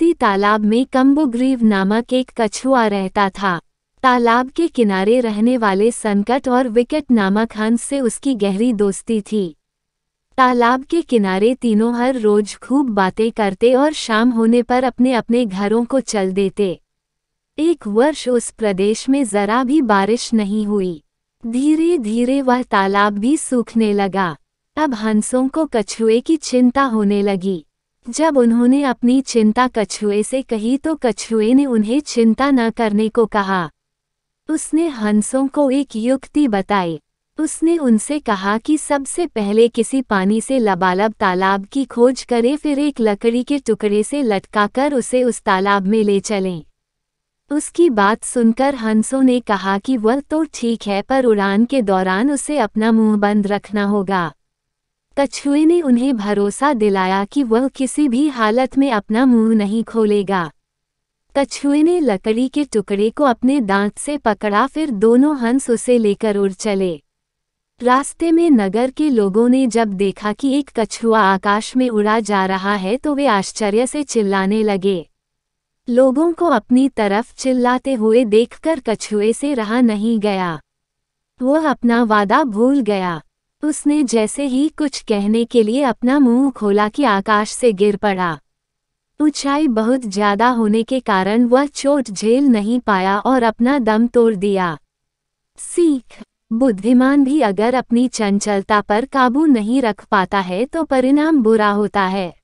इसी तालाब में कम्बुग्रीव नामक एक कछुआ रहता था तालाब के किनारे रहने वाले संकट और विकेट नामक हंस से उसकी गहरी दोस्ती थी तालाब के किनारे तीनों हर रोज खूब बातें करते और शाम होने पर अपने अपने घरों को चल देते एक वर्ष उस प्रदेश में जरा भी बारिश नहीं हुई धीरे धीरे वह तालाब भी सूखने लगा अब हंसों को कछुए की चिंता होने लगी जब उन्होंने अपनी चिंता कछुए से कही तो कछुए ने उन्हें चिंता न करने को कहा उसने हंसों को एक युक्ति बताई उसने उनसे कहा कि सबसे पहले किसी पानी से लबालब तालाब की खोज करें फिर एक लकड़ी के टुकड़े से लटकाकर उसे उस तालाब में ले चलें उसकी बात सुनकर हंसों ने कहा कि वह तो ठीक है पर उड़ान के दौरान उसे अपना मुंह बंद रखना होगा कछुए ने उन्हें भरोसा दिलाया कि वह किसी भी हालत में अपना मुंह नहीं खोलेगा कछुए ने लकड़ी के टुकड़े को अपने दांत से पकड़ा फिर दोनों हंस उसे लेकर उड़ चले रास्ते में नगर के लोगों ने जब देखा कि एक कछुआ आकाश में उड़ा जा रहा है तो वे आश्चर्य से चिल्लाने लगे लोगों को अपनी तरफ चिल्लाते हुए देखकर कछुए से रहा नहीं गया वह अपना वादा भूल गया उसने जैसे ही कुछ कहने के लिए अपना मुंह खोला कि आकाश से गिर पड़ा ऊंचाई बहुत ज्यादा होने के कारण वह चोट झेल नहीं पाया और अपना दम तोड़ दिया सीख बुद्धिमान भी अगर अपनी चंचलता पर काबू नहीं रख पाता है तो परिणाम बुरा होता है